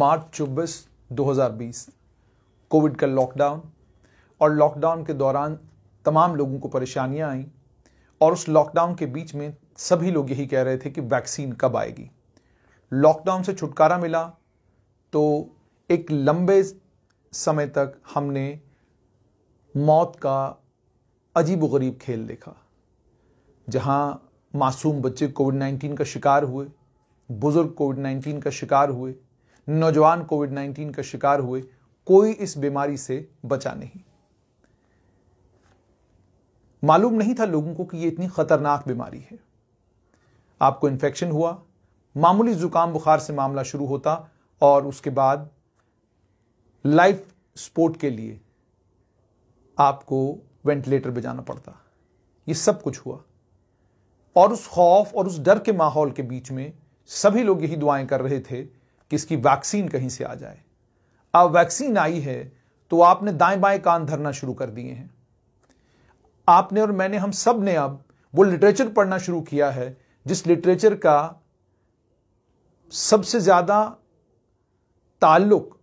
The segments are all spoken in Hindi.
मार्च चौबीस 2020 कोविड का लॉकडाउन और लॉकडाउन के दौरान तमाम लोगों को परेशानियां आईं और उस लॉकडाउन के बीच में सभी लोग यही कह रहे थे कि वैक्सीन कब आएगी लॉकडाउन से छुटकारा मिला तो एक लंबे समय तक हमने मौत का अजीब गरीब खेल देखा जहां मासूम बच्चे कोविड 19 का शिकार हुए बुज़ुर्ग कोविड 19 का शिकार हुए नौजवान कोविड 19 का शिकार हुए कोई इस बीमारी से बचा नहीं मालूम नहीं था लोगों को कि यह इतनी खतरनाक बीमारी है आपको इंफेक्शन हुआ मामूली जुकाम बुखार से मामला शुरू होता और उसके बाद लाइफ स्पोर्ट के लिए आपको वेंटिलेटर बजाना जाना पड़ता यह सब कुछ हुआ और उस खौफ और उस डर के माहौल के बीच में सभी लोग यही दुआएं कर रहे थे कि इसकी वैक्सीन कहीं से आ जाए अब वैक्सीन आई है तो आपने दाएं बाएं कान धरना शुरू कर दिए हैं आपने और मैंने हम सब ने अब वो लिटरेचर पढ़ना शुरू किया है जिस लिटरेचर का सबसे ज़्यादा ताल्लुक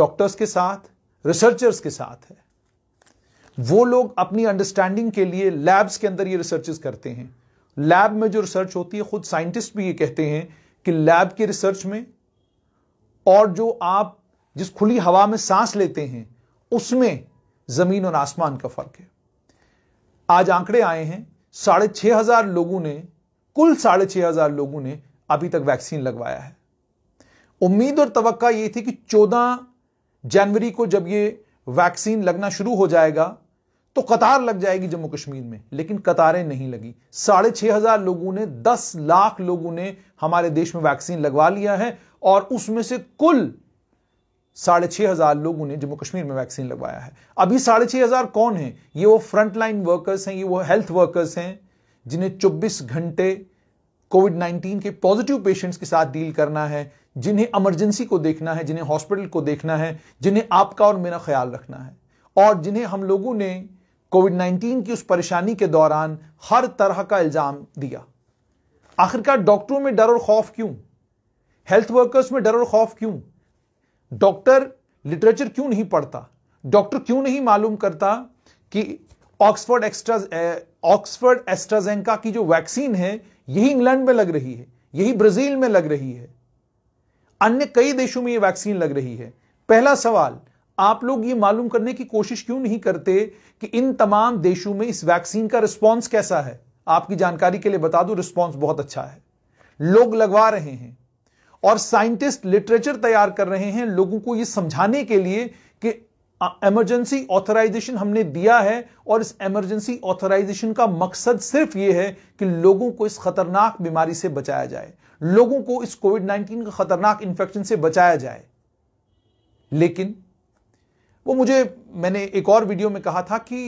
डॉक्टर्स के साथ रिसर्चर्स के साथ है वो लोग अपनी अंडरस्टैंडिंग के लिए लैब्स के अंदर ये रिसर्चेस करते हैं लैब में जो रिसर्च होती है खुद साइंटिस्ट भी ये कहते हैं कि लैब की रिसर्च में और जो आप जिस खुली हवा में सांस लेते हैं उसमें जमीन और आसमान का फर्क है आज आंकड़े आए हैं साढ़े छह हजार लोगों ने कुल साढ़े छह हजार लोगों ने अभी तक वैक्सीन लगवाया है उम्मीद और तवक्का यह थी कि 14 जनवरी को जब ये वैक्सीन लगना शुरू हो जाएगा तो कतार लग जाएगी जम्मू कश्मीर में लेकिन कतारें नहीं लगी साढ़े छह हजार लोगों ने दस लाख लोगों ने हमारे देश में वैक्सीन लगवा लिया है और उसमें से कुल साढ़े छह हजार लोगों ने जम्मू कश्मीर में वैक्सीन लगवाया है अभी साढ़े छह हजार कौन है ये वो फ्रंटलाइन वर्कर्स हैं ये वो हेल्थ वर्कर्स हैं जिन्हें चौबीस घंटे कोविड 19 के पॉजिटिव पेशेंट्स के साथ डील करना है जिन्हें इमरजेंसी को देखना है जिन्हें हॉस्पिटल को देखना है जिन्हें आपका और मेरा ख्याल रखना है और जिन्हें हम लोगों ने कोविड 19 की उस परेशानी के दौरान हर तरह का इल्जाम दिया आखिरकार डॉक्टरों में डर और खौफ क्यों हेल्थ वर्कर्स में डर और खौफ क्यों डॉक्टर लिटरेचर क्यों नहीं पढ़ता डॉक्टर क्यों नहीं मालूम करता कि ऑक्सफोर्ड एक्स्ट्रा ऑक्सफोर्ड एस्ट्राजेंका की जो वैक्सीन है यही इंग्लैंड में लग रही है यही ब्राजील में लग रही है अन्य कई देशों में यह वैक्सीन लग रही है पहला सवाल आप लोग ये मालूम करने की कोशिश क्यों नहीं करते कि इन तमाम देशों में इस वैक्सीन का रिस्पॉन्स कैसा है आपकी जानकारी के लिए बता दूं रिस्पॉन्स बहुत अच्छा है लोग लगवा रहे हैं और साइंटिस्ट लिटरेचर तैयार कर रहे हैं लोगों को यह समझाने के लिए कि इमरजेंसी ऑथराइजेशन हमने दिया है और इस इमरजेंसी ऑथराइजेशन का मकसद सिर्फ यह है कि लोगों को इस खतरनाक बीमारी से बचाया जाए लोगों को इस कोविड 19 का खतरनाक इंफेक्शन से बचाया जाए लेकिन वो मुझे मैंने एक और वीडियो में कहा था कि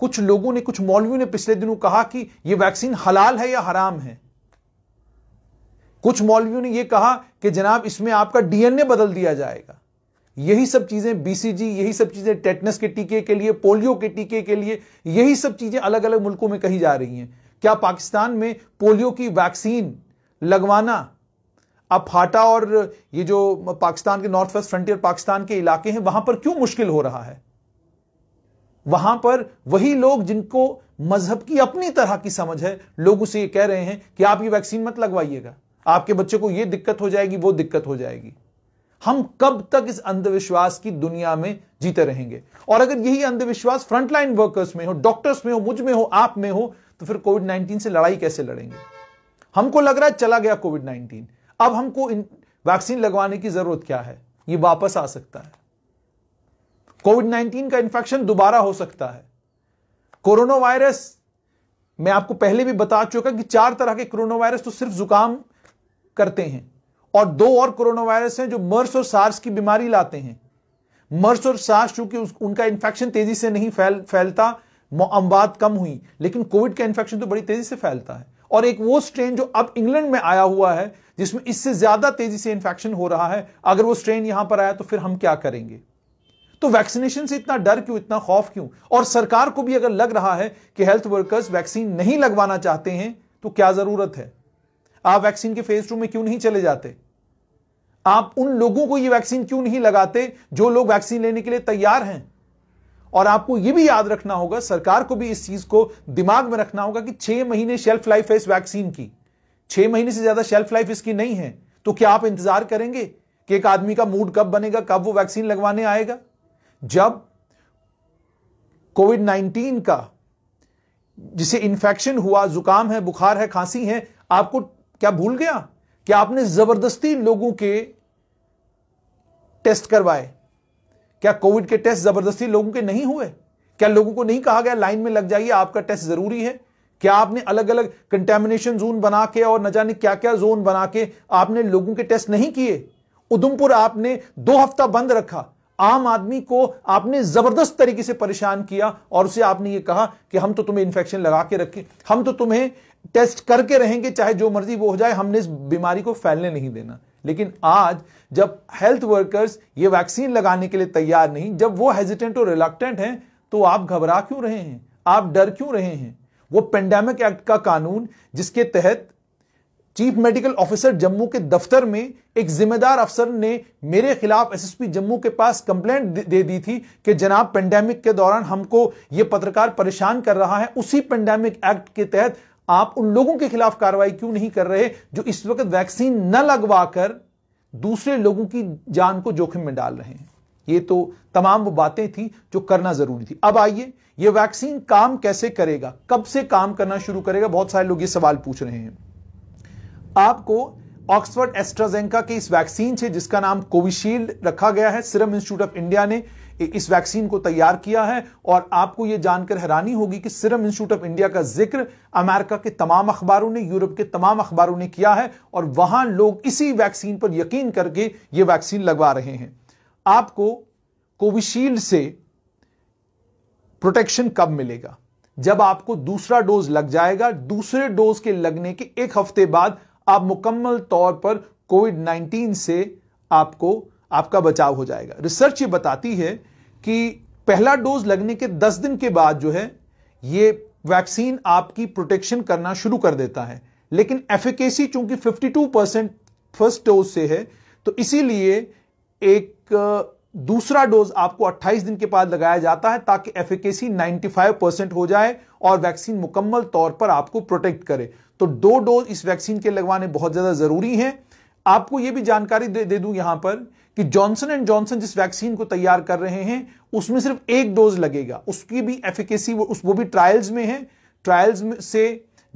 कुछ लोगों ने कुछ मौलवियों ने पिछले दिनों कहा कि यह वैक्सीन हलाल है या हराम है कुछ मौलवियों ने यह कहा कि जनाब इसमें आपका डीएनए बदल दिया जाएगा यही सब चीजें बीसीजी यही सब चीजें टेटनस के टीके के लिए पोलियो के टीके के लिए यही सब चीजें अलग अलग मुल्कों में कही जा रही हैं क्या पाकिस्तान में पोलियो की वैक्सीन लगवाना अब फाटा और ये जो पाकिस्तान के नॉर्थ वेस्ट फ्रंटियर पाकिस्तान के इलाके हैं वहां पर क्यों मुश्किल हो रहा है वहां पर वही लोग जिनको मजहब की अपनी तरह की समझ है लोग उसे ये कह रहे हैं कि आप ये वैक्सीन मत लगवाइएगा आपके बच्चे को ये दिक्कत हो जाएगी वो दिक्कत हो जाएगी हम कब तक इस अंधविश्वास की दुनिया में जीते रहेंगे और अगर यही अंधविश्वास फ्रंटलाइन वर्कर्स में हो डॉक्टर्स में हो मुझ में हो आप में हो तो फिर कोविड नाइन्टीन से लड़ाई कैसे लड़ेंगे हमको लग रहा है चला गया कोविड नाइन्टीन अब हमको वैक्सीन लगवाने की जरूरत क्या है ये वापस आ सकता है कोविड नाइन्टीन का इंफेक्शन दोबारा हो सकता है कोरोना वायरस मैं आपको पहले भी बता चुका कि चार तरह के कोरोना वायरस तो सिर्फ जुकाम करते हैं और दो और कोरोना वायरस हैं जो मर्स और सार्स की बीमारी लाते हैं मर्स और सार्स चूंकि उनका इंफेक्शन तेजी से नहीं फैल फैलता अमवात कम हुई लेकिन कोविड का इंफेक्शन तो बड़ी तेजी से फैलता है और एक वो स्ट्रेन जो अब इंग्लैंड में आया हुआ है जिसमें इससे ज्यादा तेजी से इंफेक्शन हो रहा है अगर वो स्ट्रेन यहां पर आया तो फिर हम क्या करेंगे तो वैक्सीनेशन से इतना डर क्यों इतना खौफ क्यों और सरकार को भी अगर लग रहा है कि हेल्थ वर्कर्स वैक्सीन नहीं लगवाना चाहते हैं तो क्या जरूरत है आप वैक्सीन के फेज टू में क्यों नहीं चले जाते आप उन लोगों को यह वैक्सीन क्यों नहीं लगाते जो लोग वैक्सीन लेने के लिए तैयार हैं और आपको यह भी याद रखना होगा सरकार को भी इस चीज को दिमाग में रखना होगा कि छह महीने शेल्फ लाइफ है इस वैक्सीन की छह महीने से ज्यादा शेल्फ लाइफ इसकी नहीं है तो क्या आप इंतजार करेंगे कि एक आदमी का मूड कब बनेगा कब वो वैक्सीन लगवाने आएगा जब कोविड 19 का जिसे इंफेक्शन हुआ जुकाम है बुखार है खांसी है आपको क्या भूल गया क्या आपने जबरदस्ती लोगों के टेस्ट करवाए क्या कोविड के टेस्ट जबरदस्ती लोगों के नहीं हुए क्या लोगों को नहीं कहा गया लाइन में लग जाइए आपका टेस्ट जरूरी है क्या आपने अलग अलग कंटेमिनेशन जोन बना के और न जाने क्या क्या जोन बना के आपने लोगों के टेस्ट नहीं किए उधमपुर आपने दो हफ्ता बंद रखा आम आदमी को आपने जबरदस्त तरीके से परेशान किया और उसे आपने ये कहा कि हम तो तुम्हें इन्फेक्शन लगा के रखें हम तो तुम्हें टेस्ट करके रहेंगे चाहे जो मर्जी वो हो जाए हमने इस बीमारी को फैलने नहीं देना लेकिन आज जब हेल्थ वर्कर्स ये वैक्सीन लगाने के लिए तैयार नहीं जब वो हेजिटेंट और रिलक्टेंट हैं तो आप घबरा क्यों रहे हैं आप डर क्यों रहे हैं वो पेंडेमिक एक्ट का कानून जिसके तहत चीफ मेडिकल ऑफिसर जम्मू के दफ्तर में एक जिम्मेदार अफसर ने मेरे खिलाफ एसएसपी जम्मू के पास कंप्लेंट दे दी थी कि जनाब पेंडेमिक के दौरान हमको ये पत्रकार परेशान कर रहा है उसी पेंडेमिक एक्ट के तहत आप उन लोगों के खिलाफ कार्रवाई क्यों नहीं कर रहे जो इस वक्त वैक्सीन न लगवाकर दूसरे लोगों की जान को जोखिम में डाल रहे हैं ये तो तमाम वो बातें थी जो करना जरूरी थी अब आइए ये वैक्सीन काम कैसे करेगा कब से काम करना शुरू करेगा बहुत सारे लोग ये सवाल पूछ रहे हैं आपको ऑक्सफर्ड एस्ट्राजेंका के इस वैक्सीन से जिसका नाम कोविशील्ड रखा गया है सिरम इंस्टीट्यूट ऑफ इंडिया ने इस वैक्सीन को तैयार किया है और आपको यह जानकर हैरानी होगी कि सिरम इंस्टीट्यूट ऑफ इंडिया का जिक्र अमेरिका के तमाम अखबारों ने यूरोप के तमाम अखबारों ने किया है और वहां लोग इसी वैक्सीन पर यकीन करके ये वैक्सीन लगवा रहे हैं आपको कोविशील्ड से प्रोटेक्शन कब मिलेगा जब आपको दूसरा डोज लग जाएगा दूसरे डोज के लगने के एक हफ्ते बाद आप मुकम्मल तौर पर कोविड 19 से आपको आपका बचाव हो जाएगा रिसर्च ये बताती है कि पहला डोज लगने के 10 दिन के बाद जो है ये वैक्सीन आपकी प्रोटेक्शन करना शुरू कर देता है लेकिन एफिकेसी चूंकि 52 परसेंट फर्स्ट डोज से है तो इसीलिए एक दूसरा डोज आपको 28 दिन के बाद लगाया जाता है ताकि एफिकेसी 95 परसेंट हो जाए और वैक्सीन मुकम्मल तौर पर आपको प्रोटेक्ट करे तो दो डोज इस वैक्सीन के लगवाने बहुत ज्यादा जरूरी है आपको यह भी जानकारी दे, दे दूं यहां पर कि जॉनसन एंड जॉनसन जिस वैक्सीन को तैयार कर रहे हैं उसमें सिर्फ एक डोज लगेगा उसकी भी एफिकेसी वो उस वो भी ट्रायल्स में है ट्रायल्स से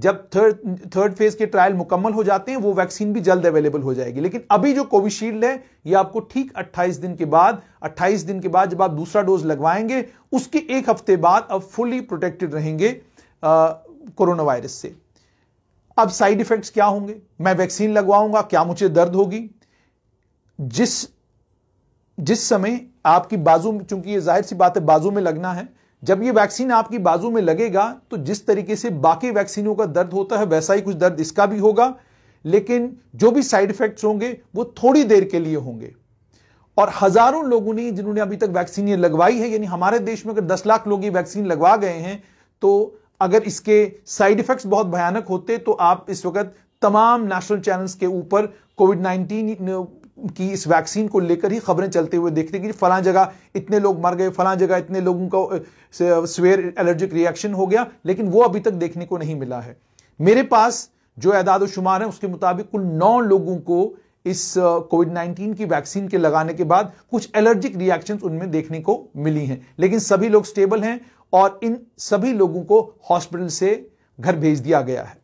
जब थर्ड थर्ड फेज के ट्रायल मुकम्मल हो जाते हैं वो वैक्सीन भी जल्द अवेलेबल हो जाएगी लेकिन अभी जो कोविशील्ड है ये आपको ठीक 28 दिन के बाद 28 दिन के बाद जब आप दूसरा डोज लगवाएंगे उसके एक हफ्ते बाद अब फुली प्रोटेक्टेड रहेंगे कोरोना वायरस से अब साइड इफेक्ट्स क्या होंगे मैं वैक्सीन लगवाऊंगा क्या मुझे दर्द होगी जिस जिस समय आपकी बाजू में चूंकि ये जाहिर सी बात है बाजू में लगना है जब ये वैक्सीन आपकी बाजू में लगेगा तो जिस तरीके से बाकी वैक्सीनों का दर्द होता है वैसा ही कुछ दर्द इसका भी होगा लेकिन जो भी साइड इफेक्ट्स होंगे वो थोड़ी देर के लिए होंगे और हजारों लोगों ने जिन्होंने अभी तक वैक्सीन ये लगवाई है यानी हमारे देश में अगर दस लाख लोग ये वैक्सीन लगवा गए हैं तो अगर इसके साइड इफेक्ट्स बहुत भयानक होते तो आप इस वक्त तमाम नेशनल चैनल्स के ऊपर कोविड नाइन्टीन की इस वैक्सीन को लेकर ही खबरें चलते हुए देखते कि फलां जगह इतने लोग मर गए फलां जगह इतने लोगों का स्वेयर एलर्जिक रिएक्शन हो गया लेकिन वो अभी तक देखने को नहीं मिला है मेरे पास जो एदाद शुमार है उसके मुताबिक कुल नौ लोगों को इस कोविड नाइन्टीन की वैक्सीन के लगाने के बाद कुछ एलर्जिक रिएक्शन उनमें देखने को मिली हैं लेकिन सभी लोग स्टेबल हैं और इन सभी लोगों को हॉस्पिटल से घर भेज दिया गया है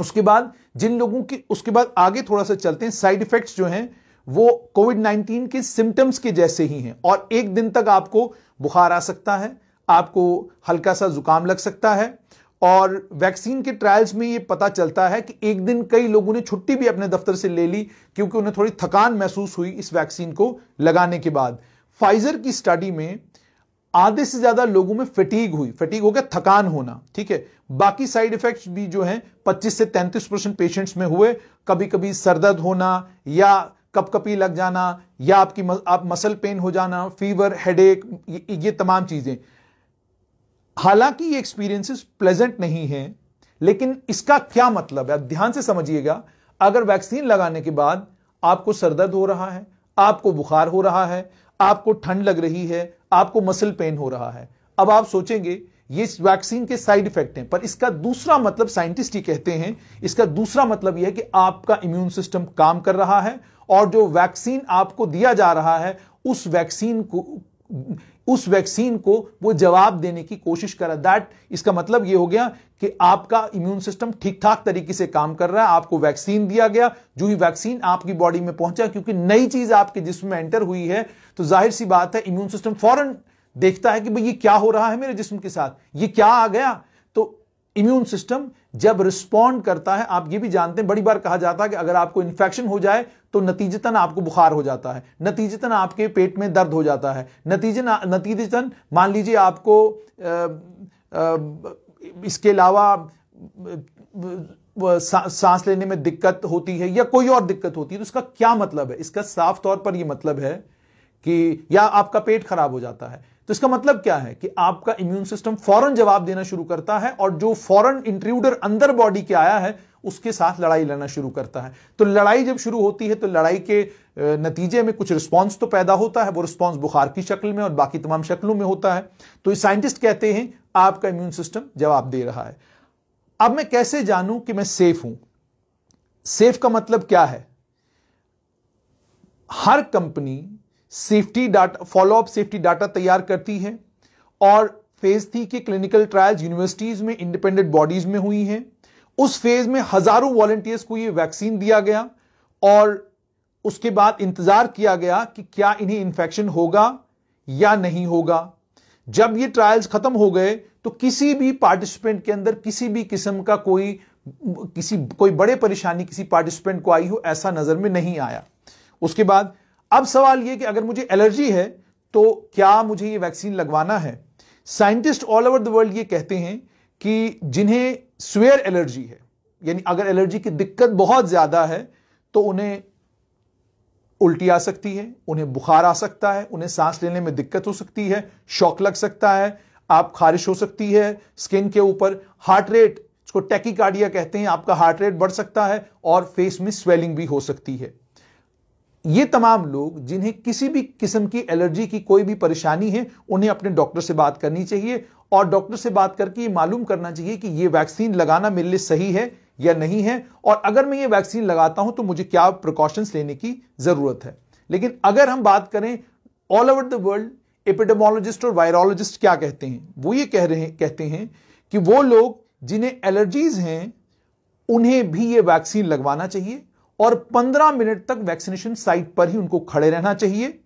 उसके बाद जिन लोगों की उसके बाद आगे थोड़ा सा चलते हैं साइड इफेक्ट्स जो हैं वो कोविड 19 के सिम्टम्स के जैसे ही हैं और एक दिन तक आपको बुखार आ सकता है आपको हल्का सा जुकाम लग सकता है और वैक्सीन के ट्रायल्स में ये पता चलता है कि एक दिन कई लोगों ने छुट्टी भी अपने दफ्तर से ले ली क्योंकि उन्हें थोड़ी थकान महसूस हुई इस वैक्सीन को लगाने के बाद फाइजर की स्टडी में आधे से ज्यादा लोगों में फटीग हुई फटीग हो गया थकान होना ठीक है बाकी साइड इफेक्ट्स भी जो हैं 25 से 33 परसेंट पेशेंट्स में हुए कभी कभी सरदर्द होना या कपकपी लग जाना या आपकी आप मसल पेन हो जाना फीवर हेडेक ये, ये तमाम चीज़ें हालांकि ये एक्सपीरियंसेस प्लेजेंट नहीं हैं लेकिन इसका क्या मतलब है आप ध्यान से समझिएगा अगर वैक्सीन लगाने के बाद आपको सरदर्द हो रहा है आपको बुखार हो रहा है आपको ठंड लग रही है आपको मसल पेन हो रहा है अब आप सोचेंगे ये वैक्सीन के साइड इफेक्ट हैं पर इसका दूसरा मतलब साइंटिस्ट ही कहते हैं इसका दूसरा मतलब यह है कि आपका इम्यून सिस्टम काम कर रहा है और जो वैक्सीन आपको दिया जा रहा है उस वैक्सीन को उस वैक्सीन को वो जवाब देने की कोशिश करा दैट इसका मतलब ये हो गया कि आपका इम्यून सिस्टम ठीक ठाक तरीके से काम कर रहा है आपको वैक्सीन दिया गया जो ही वैक्सीन आपकी बॉडी में पहुंचा क्योंकि नई चीज आपके जिसमें एंटर हुई है तो जाहिर सी बात है इम्यून सिस्टम फॉरन देखता है कि भाई ये क्या हो रहा है मेरे जिस्म के साथ ये क्या आ गया तो इम्यून सिस्टम जब रिस्पॉन्ड करता है आप ये भी जानते हैं बड़ी बार कहा जाता है कि अगर आपको इन्फेक्शन हो जाए तो नतीजतन आपको बुखार हो जाता है नतीजतन आपके पेट में दर्द हो जाता है नतीजन नतीजतन मान लीजिए आपको आ, आ, इसके अलावा सा, सांस लेने में दिक्कत होती है या कोई और दिक्कत होती है तो इसका क्या मतलब है इसका साफ तौर पर यह मतलब है कि या आपका पेट खराब हो जाता है तो इसका मतलब क्या है कि आपका इम्यून सिस्टम फौरन जवाब देना शुरू करता है और जो फॉरन इंट्रूडर अंदर बॉडी के आया है उसके साथ लड़ाई लड़ना शुरू करता है तो लड़ाई जब शुरू होती है तो लड़ाई के नतीजे में कुछ रिस्पांस तो पैदा होता है वो रिस्पांस बुखार की शक्ल में और बाकी तमाम शक्लों में होता है तो साइंटिस्ट कहते हैं आपका इम्यून सिस्टम जवाब दे रहा है अब मैं कैसे जानूं कि मैं सेफ हूं सेफ का मतलब क्या है हर company safety data follow up safety data तैयार करती है और फेज थी के क्लिनिकल ट्रायल्स यूनिवर्सिटीज में इंडिपेंडेंट बॉडीज में हुई हैं उस फेज में हजारों वॉलेंटियर्स को ये वैक्सीन दिया गया और उसके बाद इंतजार किया गया कि क्या इन्हें इंफेक्शन होगा या नहीं होगा जब ये ट्रायल्स खत्म हो गए तो किसी भी पार्टिसिपेंट के अंदर किसी भी किस्म का कोई किसी कोई बड़े परेशानी किसी पार्टिसिपेंट को आई हो ऐसा नजर में नहीं आया उसके बाद अब सवाल यह कि अगर मुझे एलर्जी है तो क्या मुझे यह वैक्सीन लगवाना है scientist all over the world ये कहते हैं कि जिन्हें स्वेयर एलर्जी है यानी अगर एलर्जी की दिक्कत बहुत ज़्यादा है तो उन्हें उल्टी आ सकती है उन्हें बुखार आ सकता है उन्हें सांस लेने में दिक्कत हो सकती है शौक लग सकता है आप खारिश हो सकती है स्किन के ऊपर हार्ट रेट इसको टैकिकार्डिया कहते हैं आपका हार्ट रेट बढ़ सकता है और फेस में स्वेलिंग भी हो सकती है ये तमाम लोग जिन्हें किसी भी किस्म की एलर्जी की कोई भी परेशानी है उन्हें अपने डॉक्टर से बात करनी चाहिए और डॉक्टर से बात करके ये मालूम करना चाहिए कि ये वैक्सीन लगाना मेरे लिए सही है या नहीं है और अगर मैं ये वैक्सीन लगाता हूं तो मुझे क्या प्रिकॉशंस लेने की जरूरत है लेकिन अगर हम बात करें all over the world epidemiologist और वायरोलॉजिस्ट क्या कहते हैं वो ये कह रहे कहते हैं कि वो लोग जिन्हें एलर्जीज हैं उन्हें भी ये वैक्सीन लगवाना चाहिए और 15 मिनट तक वैक्सीनेशन साइट पर ही उनको खड़े रहना चाहिए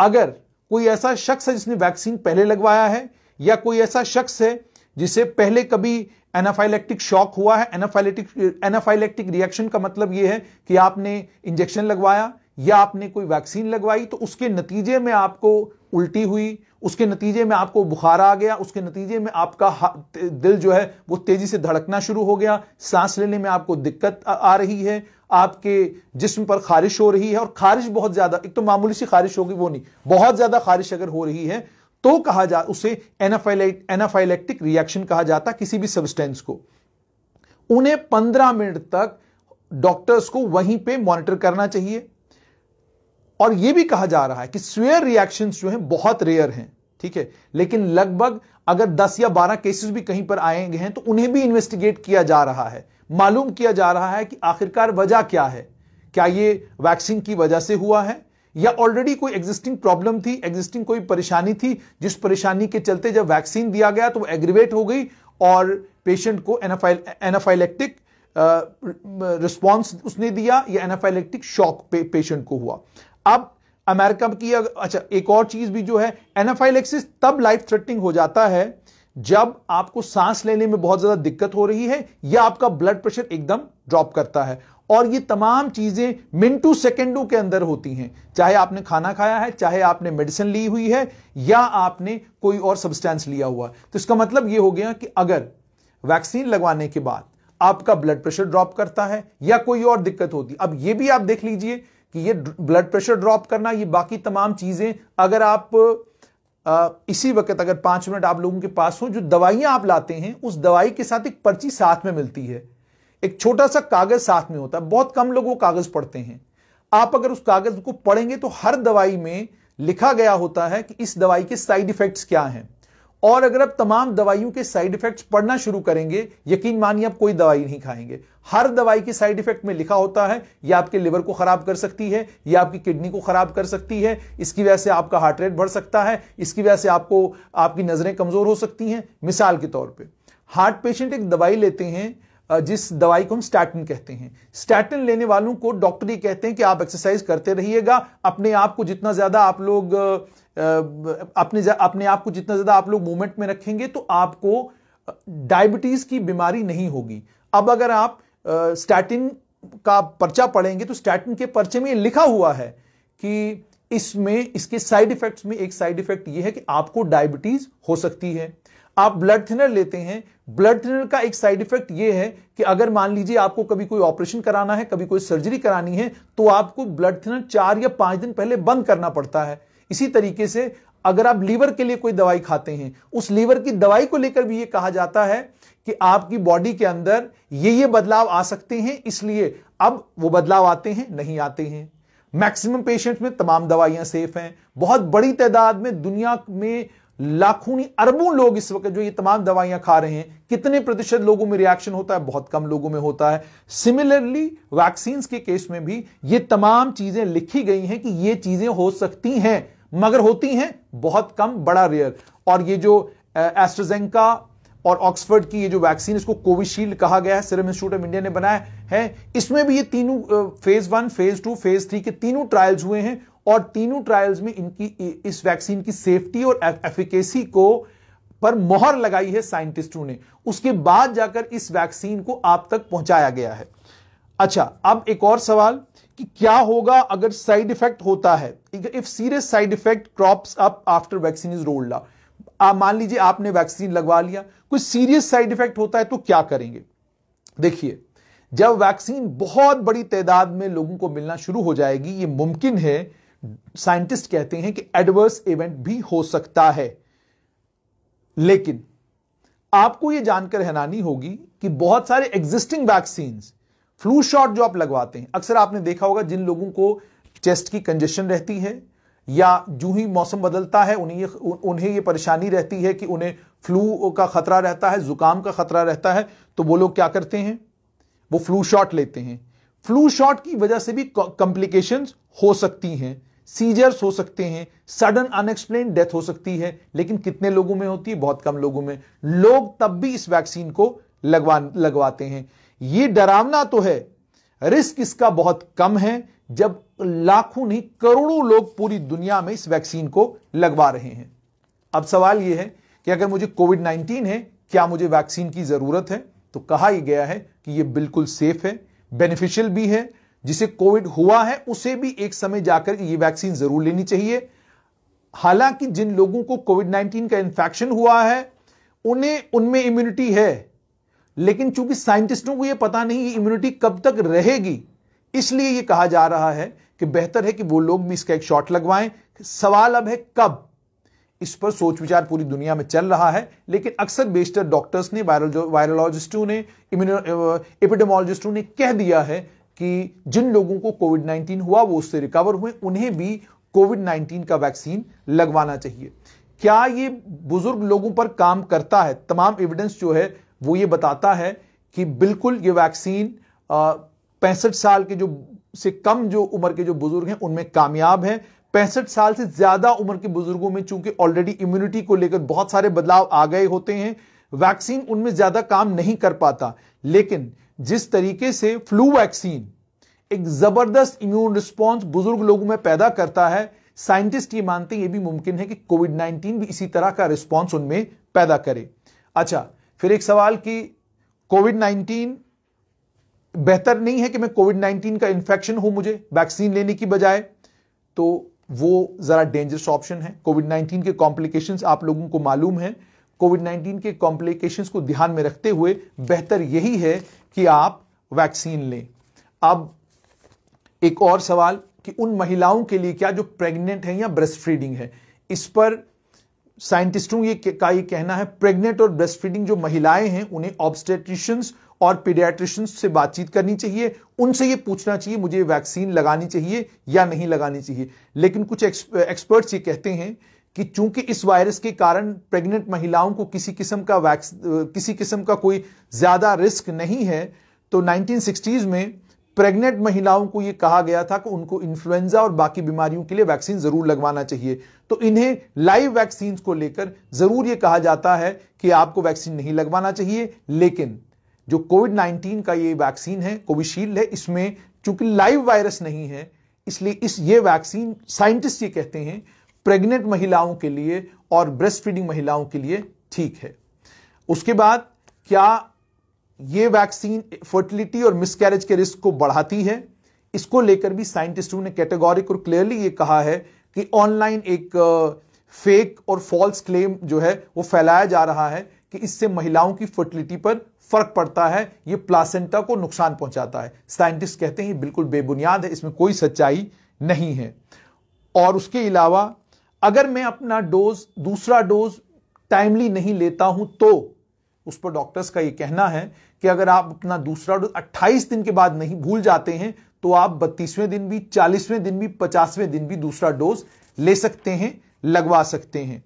अगर कोई ऐसा शख्स है जिसने वैक्सीन पहले लगवाया है या कोई ऐसा शख्स है जिसे पहले कभी एनाफाइलेक्टिक शॉक हुआ है एनाफाइलेक्टिक एनाफाइलेक्टिक रिएक्शन का मतलब यह है कि आपने इंजेक्शन लगवाया या आपने कोई वैक्सीन लगवाई तो उसके नतीजे में आपको उल्टी हुई उसके नतीजे में आपको बुखार आ गया उसके नतीजे में आपका दिल जो है वो तेजी से धड़कना शुरू हो गया सांस लेने में आपको दिक्कत आ रही है आपके जिस्म पर खारिश हो रही है और खारिश बहुत ज्यादा एक तो मामूली सी खारिश होगी वो नहीं बहुत ज्यादा खारिश अगर हो रही है तो कहा जा उसे एनाफाइलेक्टिक रिएक्शन कहा जाता किसी भी सब्सटेंस को उन्हें पंद्रह मिनट तक डॉक्टर्स को वहीं पे मॉनिटर करना चाहिए और यह भी कहा जा रहा है कि स्वेयर रिएक्शन जो है बहुत रेयर हैं ठीक है लेकिन लगभग अगर 10 या 12 केसेस भी कहीं पर आएंगे हैं तो उन्हें भी इन्वेस्टिगेट किया जा रहा है मालूम किया जा रहा है कि आखिरकार वजह क्या है क्या ये वैक्सीन की वजह से हुआ है या ऑलरेडी कोई एग्जिस्टिंग प्रॉब्लम थी एग्जिस्टिंग कोई परेशानी थी जिस परेशानी के चलते जब वैक्सीन दिया गया तो वो एग्रीवेट हो गई और पेशेंट को एनाफाइलेक्टिक रिस्पॉन्स उसने दिया या एनाफाइलेक्टिक शॉक पे, पेशेंट को हुआ अब अमेरिका की अच्छा एक और चीज भी जो है एनाफाइलेक्सिस तब लाइफ थ्रेटनिंग हो जाता है जब आपको सांस लेने में बहुत ज्यादा दिक्कत हो रही है या आपका ब्लड प्रेशर एकदम ड्रॉप करता है और ये तमाम चीजें मिनटू सेकेंडों के अंदर होती हैं चाहे आपने खाना खाया है चाहे आपने मेडिसिन ली हुई है या आपने कोई और सब्सटेंस लिया हुआ है तो इसका मतलब ये हो गया कि अगर वैक्सीन लगवाने के बाद आपका ब्लड प्रेशर ड्रॉप करता है या कोई और दिक्कत होती अब ये भी आप देख लीजिए कि ये ब्लड प्रेशर ड्रॉप करना ये बाकी तमाम चीजें अगर आप इसी वक्त अगर पांच मिनट आप लोगों के पास हो जो दवाइयां आप लाते हैं उस दवाई के साथ एक पर्ची साथ में मिलती है एक छोटा सा कागज़ साथ में होता है बहुत कम लोग वो कागज़ पढ़ते हैं आप अगर उस कागज़ को पढ़ेंगे तो हर दवाई में लिखा गया होता है कि इस दवाई के साइड इफ़ेक्ट्स क्या हैं और अगर आप तमाम दवाइयों के साइड इफेक्ट्स पढ़ना शुरू करेंगे यकीन मानिए आप कोई दवाई नहीं खाएंगे हर दवाई के साइड इफेक्ट में लिखा होता है यह आपके लिवर को खराब कर सकती है यह आपकी किडनी को खराब कर सकती है इसकी वजह से आपका हार्ट रेट बढ़ सकता है इसकी वजह से आपको आपकी नजरें कमजोर हो सकती हैं मिसाल के तौर पर हार्ट पेशेंट एक दवाई लेते हैं जिस दवाई को हम स्टैटिन कहते हैं स्टैटिन लेने वालों को डॉक्टर ये कहते हैं कि आप एक्सरसाइज करते रहिएगा अपने आप को जितना ज्यादा आप लोग अपने अपने आप को जितना ज़्यादा आप लोग मूवमेंट में रखेंगे तो आपको डायबिटीज़ की बीमारी नहीं होगी अब अगर आप स्टैटिन का पर्चा पढ़ेंगे तो स्टैटिन के पर्चे में लिखा हुआ है कि इसमें इसके साइड इफेक्ट्स में एक साइड इफेक्ट यह है कि आपको डायबिटीज हो सकती है आप ब्लड थिनर लेते हैं ब्लड थिनर का एक साइड इफेक्ट यह है कि अगर मान लीजिए आपको कभी कोई ऑपरेशन कराना है कभी कोई सर्जरी करानी है तो आपको ब्लड थिनर चार या पांच दिन पहले बंद करना पड़ता है इसी तरीके से अगर आप लीवर के लिए कोई दवाई खाते हैं उस लीवर की दवाई को लेकर भी ये कहा जाता है कि आपकी बॉडी के अंदर ये ये बदलाव आ सकते हैं इसलिए अब वो बदलाव आते हैं नहीं आते हैं मैक्सिमम पेशेंट में तमाम दवाइयां सेफ हैं बहुत बड़ी तादाद में दुनिया में लाखों अरबों लोग इस वक्त जो ये तमाम दवाइयां खा रहे हैं कितने प्रतिशत लोगों में रिएक्शन होता है बहुत कम लोगों में होता है सिमिलरली वैक्सीन के केस में भी ये तमाम चीजें लिखी गई हैं कि ये चीजें हो सकती हैं मगर होती हैं बहुत कम बड़ा रेयर और ये जो एस्ट्रोजेंका और ऑक्सफर्ड की ये जो वैक्सीन इसको कोविशील्ड कहा गया है सिरम इंस्टीट्यूट ऑफ इंडिया ने बनाया है इसमें भी ये तीनों phase one phase two phase three के तीनों ट्रायल्स हुए हैं और तीनों ट्रायल्स में इनकी इस वैक्सीन की सेफ्टी और एफिकेसी e, को पर मोहर लगाई है साइंटिस्टों ने उसके बाद जाकर इस वैक्सीन को आप तक पहुंचाया गया है अच्छा अब एक और सवाल कि क्या होगा अगर साइड इफेक्ट होता है if serious side effect crops up after vaccine is rolled आप मान लीजिए आपने वैक्सीन लगवा लिया कोई सीरियस साइड इफेक्ट होता है तो क्या करेंगे देखिए जब वैक्सीन बहुत बड़ी तादाद में लोगों को मिलना शुरू हो जाएगी ये मुमकिन है साइंटिस्ट कहते हैं कि एडवर्स इवेंट भी हो सकता है लेकिन आपको यह जानकर हैरानी होगी कि बहुत सारे एग्जिस्टिंग वैक्सीन्स फ्लू शॉट जो आप लगवाते हैं अक्सर आपने देखा होगा जिन लोगों को चेस्ट की कंजेशन रहती है या जो ही मौसम बदलता है उन्हें ये उन्हें ये परेशानी रहती है कि उन्हें फ्लू का खतरा रहता है जुकाम का खतरा रहता है तो वो लोग क्या करते हैं वो फ्लू शॉट लेते हैं फ्लू शॉट की वजह से भी कॉम्प्लिकेशंस हो सकती हैं सीजर्स हो सकते हैं सडन अनएक्सप्लेन डेथ हो सकती है लेकिन कितने लोगों में होती है बहुत कम लोगों में लोग तब भी इस वैक्सीन को लगवा लगवाते हैं ये डरावना तो है रिस्क इसका बहुत कम है जब लाखों नहीं करोड़ों लोग पूरी दुनिया में इस वैक्सीन को लगवा रहे हैं अब सवाल यह है कि अगर मुझे कोविड 19 है क्या मुझे वैक्सीन की जरूरत है तो कहा ही गया है कि यह बिल्कुल सेफ है बेनिफिशियल भी है जिसे कोविड हुआ है उसे भी एक समय जाकर यह वैक्सीन जरूर लेनी चाहिए हालांकि जिन लोगों को कोविड 19 का इंफेक्शन हुआ है उन्हें उनमें इम्यूनिटी है लेकिन चूंकि साइंटिस्टों को यह पता नहीं इम्यूनिटी कब तक रहेगी इसलिए यह कहा जा रहा है कि बेहतर है कि वो लोग भी इसका एक शॉट लगवाएं सवाल अब है कब इस पर सोच विचार पूरी दुनिया में चल रहा है लेकिन अक्सर बेस्टर डॉक्टर्स ने वायरोलॉजिस्टों ने एपिडेमोलॉजिस्टों ने कह दिया है कि जिन लोगों को कोविड 19 हुआ वो उससे रिकवर हुए उन्हें भी कोविड 19 का वैक्सीन लगवाना चाहिए क्या ये बुजुर्ग लोगों पर काम करता है तमाम एविडेंस जो है वो ये बताता है कि बिल्कुल ये वैक्सीन पैंसठ साल के जो से कम जो उम्र के जो बुजुर्ग हैं उनमें कामयाब है पैंसठ साल से ज्यादा उम्र के बुजुर्गों में चूंकि ऑलरेडी इम्यूनिटी को लेकर बहुत सारे बदलाव आ गए होते हैं वैक्सीन उनमें ज्यादा काम नहीं कर पाता लेकिन जिस तरीके से फ्लू वैक्सीन एक जबरदस्त इम्यून रिस्पॉन्स बुजुर्ग लोगों में पैदा करता है साइंटिस्ट ये मानते हैं ये भी मुमकिन है कि कोविड 19 भी इसी तरह का रिस्पॉन्स उनमें पैदा करे अच्छा फिर एक सवाल कि कोविड 19 बेहतर नहीं है कि मैं कोविड 19 का इन्फेक्शन हो मुझे वैक्सीन लेने की बजाय तो वो ज़रा डेंजरस ऑप्शन है कोविड 19 के कॉम्प्लिकेशन आप लोगों को मालूम है कोविड 19 के कॉम्प्लिकेशन को ध्यान में रखते हुए बेहतर यही है कि आप वैक्सीन लें अब एक और सवाल कि उन महिलाओं के लिए क्या जो प्रेग्नेंट है या ब्रेस्ट फीडिंग है इस पर साइंटिस्टों ये का ये कहना है प्रेग्नेंट और ब्रेस्ट फीडिंग जो महिलाएं हैं उन्हें ऑब्स्टेट्रिशंस और पीडियाट्रिशंस से बातचीत करनी चाहिए उनसे ये पूछना चाहिए मुझे वैक्सीन लगानी चाहिए या नहीं लगानी चाहिए लेकिन कुछ एक्सपर्ट्स ये कहते हैं कि चूंकि इस वायरस के कारण प्रेग्नेंट महिलाओं को किसी किस्म का वैक्स किसी किस्म का कोई ज़्यादा रिस्क नहीं है तो नाइनटीन में प्रेग्नेंट महिलाओं को यह कहा गया था कि उनको इन्फ्लुएंजा और बाकी बीमारियों के लिए वैक्सीन जरूर लगवाना चाहिए तो इन्हें लाइव वैक्सीन को लेकर जरूर यह कहा जाता है कि आपको वैक्सीन नहीं लगवाना चाहिए लेकिन जो कोविड 19 का ये वैक्सीन है कोविशील्ड है इसमें चूंकि लाइव वायरस नहीं है इसलिए इस ये वैक्सीन साइंटिस्ट ये कहते हैं प्रेग्नेंट महिलाओं के लिए और ब्रेस्ट फीडिंग महिलाओं के लिए ठीक है उसके बाद क्या ये वैक्सीन फर्टिलिटी और मिसकैरेज के रिस्क को बढ़ाती है इसको लेकर भी साइंटिस्टों ने कैटेगोरिक और क्लियरली ये कहा है कि ऑनलाइन एक फेक और फॉल्स क्लेम जो है वो फैलाया जा रहा है कि इससे महिलाओं की फर्टिलिटी पर फर्क पड़ता है ये प्लासेंटा को नुकसान पहुंचाता है साइंटिस्ट कहते हैं ये बिल्कुल बेबुनियाद है इसमें कोई सच्चाई नहीं है और उसके अलावा अगर मैं अपना डोज दूसरा डोज टाइमली नहीं लेता हूं तो उस पर डॉक्टर्स का यह कहना है कि अगर आप अपना दूसरा डोज 28 दिन के बाद नहीं भूल जाते हैं तो आप बत्तीसवें दिन भी चालीसवें दिन भी पचासवें दिन भी दूसरा डोज ले सकते हैं लगवा सकते हैं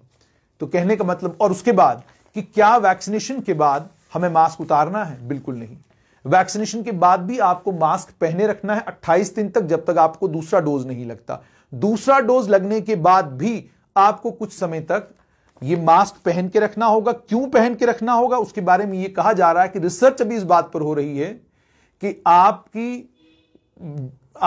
तो कहने का मतलब और उसके बाद कि क्या वैक्सीनेशन के बाद हमें मास्क उतारना है बिल्कुल नहीं वैक्सीनेशन के बाद भी आपको मास्क पहने रखना है 28 दिन तक जब तक आपको दूसरा डोज नहीं लगता दूसरा डोज लगने के बाद भी आपको कुछ समय तक ये मास्क पहन के रखना होगा क्यों पहन के रखना होगा उसके बारे में ये कहा जा रहा है कि रिसर्च अभी इस बात पर हो रही है कि आपकी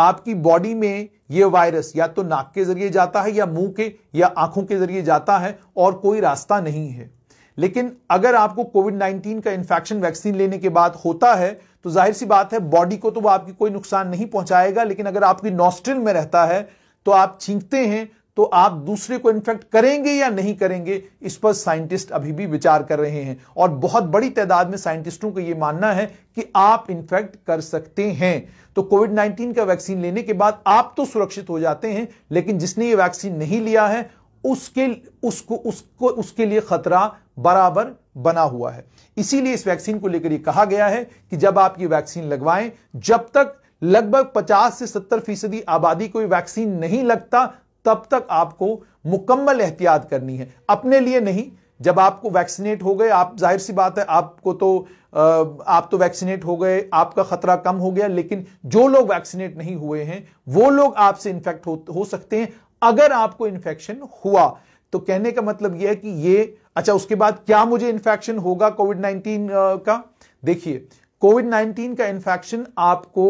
आपकी बॉडी में यह वायरस या तो नाक के जरिए जाता है या मुंह के या आंखों के जरिए जाता है और कोई रास्ता नहीं है लेकिन अगर आपको कोविड 19 का इन्फेक्शन वैक्सीन लेने के बाद होता है तो जाहिर सी बात है बॉडी को तो वो आपकी कोई नुकसान नहीं पहुंचाएगा लेकिन अगर आपकी नॉस्ट्रिल में रहता है तो आप छींकते हैं तो आप दूसरे को इन्फेक्ट करेंगे या नहीं करेंगे इस पर साइंटिस्ट अभी भी विचार कर रहे हैं और बहुत बड़ी तादाद में साइंटिस्टों का यह मानना है कि आप इन्फेक्ट कर सकते हैं तो कोविड 19 का वैक्सीन लेने के बाद आप तो सुरक्षित हो जाते हैं लेकिन जिसने ये वैक्सीन नहीं लिया है उसके उसको उसको उसके लिए खतरा बराबर बना हुआ है इसीलिए इस वैक्सीन को लेकर यह कहा गया है कि जब आप ये वैक्सीन लगवाएं जब तक लगभग 50 से 70 फीसदी आबादी को वैक्सीन नहीं लगता तब तक आपको मुकम्मल एहतियात करनी है अपने लिए नहीं जब आपको वैक्सीनेट हो गए आप जाहिर सी बात है आपको तो आप तो वैक्सीनेट हो गए आपका खतरा कम हो गया लेकिन जो लोग वैक्सीनेट नहीं हुए हैं वो लोग आपसे इन्फेक्ट हो, हो सकते हैं अगर आपको इन्फेक्शन हुआ तो कहने का मतलब यह है कि ये अच्छा उसके बाद क्या मुझे इन्फेक्शन होगा कोविड नाइन्टीन का देखिए कोविड नाइन्टीन का इन्फेक्शन आपको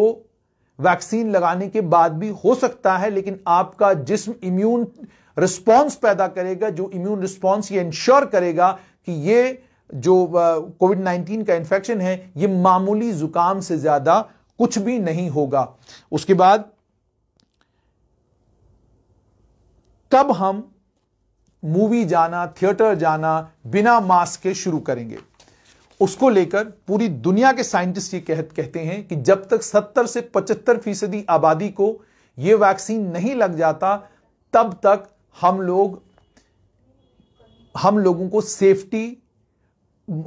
वैक्सीन लगाने के बाद भी हो सकता है लेकिन आपका जिस्म इम्यून रिस्पॉन्स पैदा करेगा जो इम्यून रिस्पॉन्स ये इंश्योर करेगा कि ये जो कोविड नाइन्टीन का इन्फेक्शन है ये मामूली जुकाम से ज्यादा कुछ भी नहीं होगा उसके बाद कब हम मूवी जाना थिएटर जाना बिना मास्क के शुरू करेंगे उसको लेकर पूरी दुनिया के साइंटिस्ट ये कह, कहते हैं कि जब तक 70 से 75 फीसदी आबादी को यह वैक्सीन नहीं लग जाता तब तक हम लोग हम लोगों को सेफ्टी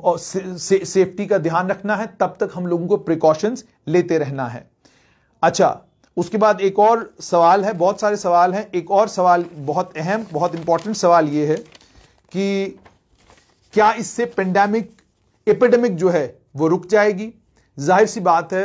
और से, से, सेफ्टी का ध्यान रखना है तब तक हम लोगों को प्रिकॉशंस लेते रहना है अच्छा उसके बाद एक और सवाल है बहुत सारे सवाल हैं एक और सवाल बहुत अहम बहुत इंपॉर्टेंट सवाल यह है कि क्या इससे पेंडेमिक एपिडेमिक जो है वो रुक जाएगी जाहिर सी बात है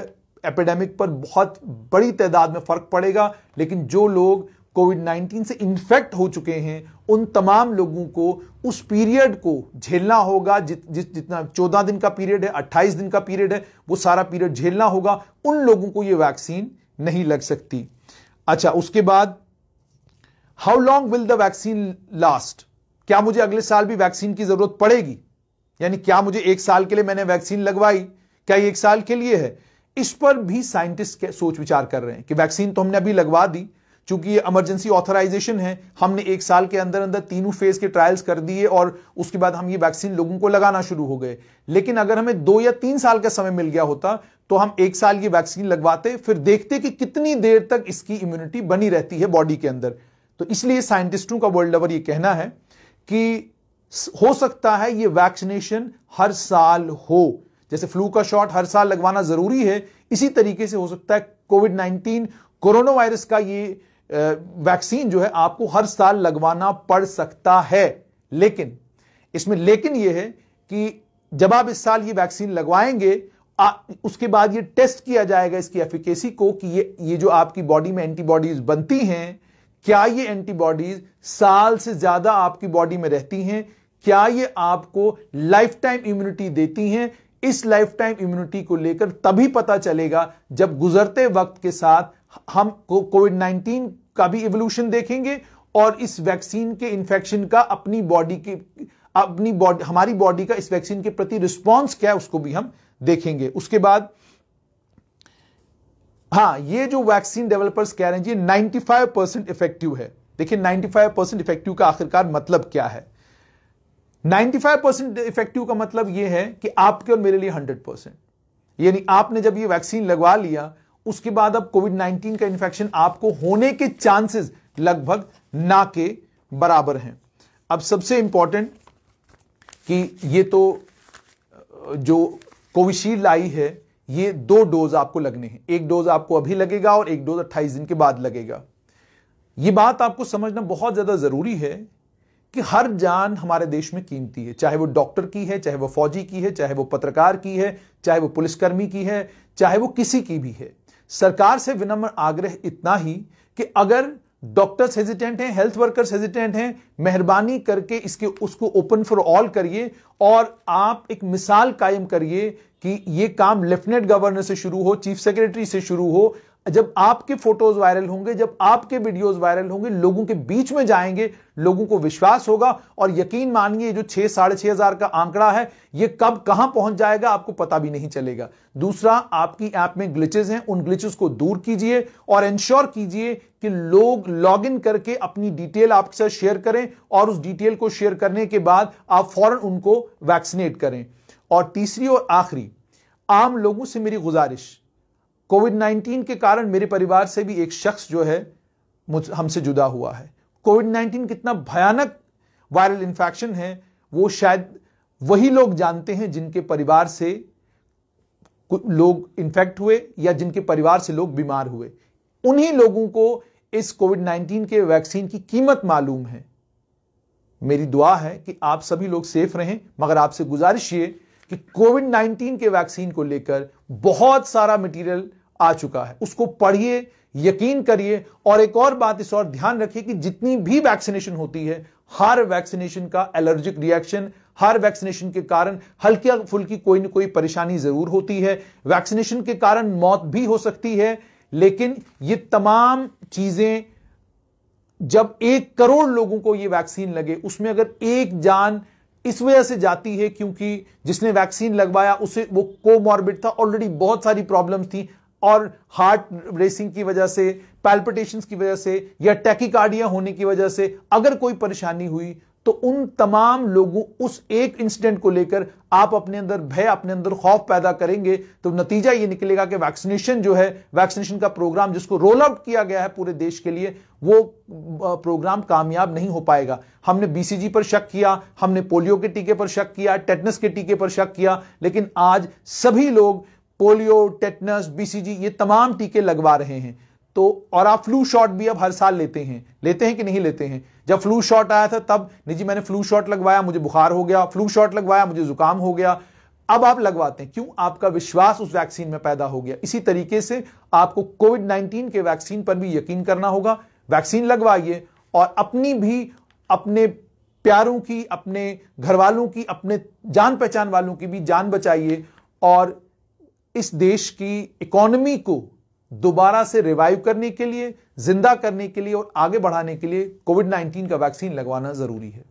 एपिडेमिक पर बहुत बड़ी तादाद में फर्क पड़ेगा लेकिन जो लोग कोविड 19 से इन्फेक्ट हो चुके हैं उन तमाम लोगों को उस पीरियड को झेलना होगा जि, जि, जितना चौदह दिन का पीरियड है अट्ठाईस दिन का पीरियड है वो सारा पीरियड झेलना होगा उन लोगों को ये वैक्सीन नहीं लग सकती अच्छा उसके बाद how long will the vaccine last क्या मुझे अगले साल भी वैक्सीन की जरूरत पड़ेगी यानी क्या मुझे एक साल के लिए मैंने वैक्सीन लगवाई क्या एक साल के लिए है इस पर भी साइंटिस्ट सोच विचार कर रहे हैं कि वैक्सीन तो हमने अभी लगवा दी चूंकि ये इमरजेंसी ऑथराइजेशन है हमने एक साल के अंदर अंदर तीनों फेज के ट्रायल्स कर दिए और उसके बाद हम ये वैक्सीन लोगों को लगाना शुरू हो गए लेकिन अगर हमें दो या तीन साल का समय मिल गया होता तो हम एक साल ये वैक्सीन लगवाते फिर देखते कि कितनी देर तक इसकी इम्यूनिटी बनी रहती है बॉडी के अंदर तो इसलिए साइंटिस्टों का वर्ल्ड लवर ये कहना है कि हो सकता है ये वैक्सीनेशन हर साल हो जैसे फ्लू का शॉट हर साल लगवाना जरूरी है इसी तरीके से हो सकता है कोविड नाइनटीन कोरोना वायरस का ये वैक्सीन जो है आपको हर साल लगवाना पड़ सकता है लेकिन इसमें लेकिन यह है कि जब आप इस साल ये वैक्सीन लगवाएंगे आ, उसके बाद ये टेस्ट किया जाएगा इसकी एफिकेसी को कि ये ये जो आपकी बॉडी में एंटीबॉडीज बनती हैं क्या ये एंटीबॉडीज साल से ज्यादा आपकी बॉडी में रहती हैं क्या ये आपको लाइफ टाइम इम्यूनिटी देती हैं इस लाइफ टाइम इम्यूनिटी को लेकर तभी पता चलेगा जब गुजरते वक्त के साथ हम कोविड नाइनटीन का भी इवोल्यूशन देखेंगे और इस वैक्सीन के इंफेक्शन का अपनी बॉडी की अपनी बॉडी हमारी बॉडी का इस वैक्सीन के प्रति रिस्पॉन्स क्या है उसको भी हम देखेंगे उसके बाद हाँ ये जो वैक्सीन डेवलपर्स कह रहे हैं जी 95 परसेंट इफेक्टिव है देखिए 95 परसेंट इफेक्टिव का आखिरकार मतलब क्या है 95 परसेंट इफेक्टिव का मतलब यह है कि आपके और मेरे लिए 100 परसेंट यानी आपने जब ये वैक्सीन लगवा लिया उसके बाद अब कोविड 19 का इन्फेक्शन आपको होने के चांसेस लगभग ना के बराबर हैं अब सबसे इंपॉर्टेंट कि ये तो जो कोविशील्ड आई है ये दो डोज आपको लगने हैं एक डोज आपको अभी लगेगा और एक डोज 28 दिन के बाद लगेगा ये बात आपको समझना बहुत ज़्यादा ज़रूरी है कि हर जान हमारे देश में कीमती है चाहे वो डॉक्टर की है चाहे वो फौजी की है चाहे वो पत्रकार की है चाहे वो पुलिसकर्मी की है चाहे वो किसी की भी है सरकार से विनम्र आग्रह इतना ही कि अगर डॉक्टर्स हेजिटेंट हैं हेल्थ वर्कर्स हेजिटेंट हैं मेहरबानी करके इसके उसको ओपन फॉर ऑल करिए और आप एक मिसाल कायम करिए कि ये काम लेफ्टिनेंट गवर्नर से शुरू हो चीफ सेक्रेटरी से शुरू हो जब आपके फोटोज वायरल होंगे जब आपके वीडियोस वायरल होंगे लोगों के बीच में जाएंगे लोगों को विश्वास होगा और यकीन मानिए जो छह साढ़े छह हजार का आंकड़ा है ये कब कहां पहुंच जाएगा आपको पता भी नहीं चलेगा दूसरा आपकी ऐप आप में ग्लिचेस हैं उन ग्लिचेस को दूर कीजिए और इंश्योर कीजिए कि लोग लॉग इन करके अपनी डिटेल आपके साथ शेयर करें और उस डिटेल को शेयर करने के बाद आप फौरन उनको वैक्सीनेट करें और तीसरी और आखिरी आम लोगों से मेरी गुजारिश कोविड 19 के कारण मेरे परिवार से भी एक शख्स जो है हमसे जुदा हुआ है कोविड 19 कितना भयानक वायरल इन्फेक्शन है वो शायद वही लोग जानते हैं जिनके परिवार से लोग इन्फेक्ट हुए या जिनके परिवार से लोग बीमार हुए उन्हीं लोगों को इस कोविड 19 के वैक्सीन की कीमत मालूम है मेरी दुआ है कि आप सभी लोग सेफ रहें मगर आपसे गुजारिश ये कि कोविड 19 के वैक्सीन को लेकर बहुत सारा मटेरियल आ चुका है उसको पढ़िए यकीन करिए और एक और बात इस और ध्यान रखिए कि जितनी भी वैक्सीनेशन होती है हर वैक्सीनेशन का एलर्जिक रिएक्शन हर वैक्सीनेशन के कारण हल्की फुल्की कोई ना कोई परेशानी जरूर होती है वैक्सीनेशन के कारण मौत भी हो सकती है लेकिन ये तमाम चीजें जब एक करोड़ लोगों को ये वैक्सीन लगे उसमें अगर एक जान इस वजह से जाती है क्योंकि जिसने वैक्सीन लगवाया उसे वो कोमॉर्बिड था ऑलरेडी बहुत सारी प्रॉब्लम थी और हार्ट रेसिंग की वजह से पैल्पिटेशंस की वजह से या टैकिकार्डिया होने की वजह से अगर कोई परेशानी हुई तो उन तमाम लोगों उस एक इंसिडेंट को लेकर आप अपने अंदर भय अपने अंदर खौफ पैदा करेंगे तो नतीजा ये निकलेगा कि वैक्सीनेशन जो है वैक्सीनेशन का प्रोग्राम जिसको रोल आउट किया गया है पूरे देश के लिए वो प्रोग्राम कामयाब नहीं हो पाएगा हमने बीसीजी पर शक किया हमने पोलियो के टीके पर शक किया टेटनस के टीके पर शक किया लेकिन आज सभी लोग पोलियो टेटनस बीसीजी ये तमाम टीके लगवा रहे हैं तो और आप फ्लू शॉट भी अब हर साल लेते हैं लेते हैं कि नहीं लेते हैं जब फ्लू शॉट आया था तब निजी मैंने फ्लू शॉट लगवाया मुझे बुखार हो गया फ्लू शॉट लगवाया मुझे जुकाम हो गया अब आप लगवाते हैं क्यों आपका विश्वास उस वैक्सीन में पैदा हो गया इसी तरीके से आपको कोविड नाइन्टीन के वैक्सीन पर भी यकीन करना होगा वैक्सीन लगवाइए और अपनी भी अपने प्यारों की अपने घर वालों की अपने जान पहचान वालों की भी जान बचाइए और इस देश की इकोनॉमी को दोबारा से रिवाइव करने के लिए जिंदा करने के लिए और आगे बढ़ाने के लिए कोविड 19 का वैक्सीन लगवाना जरूरी है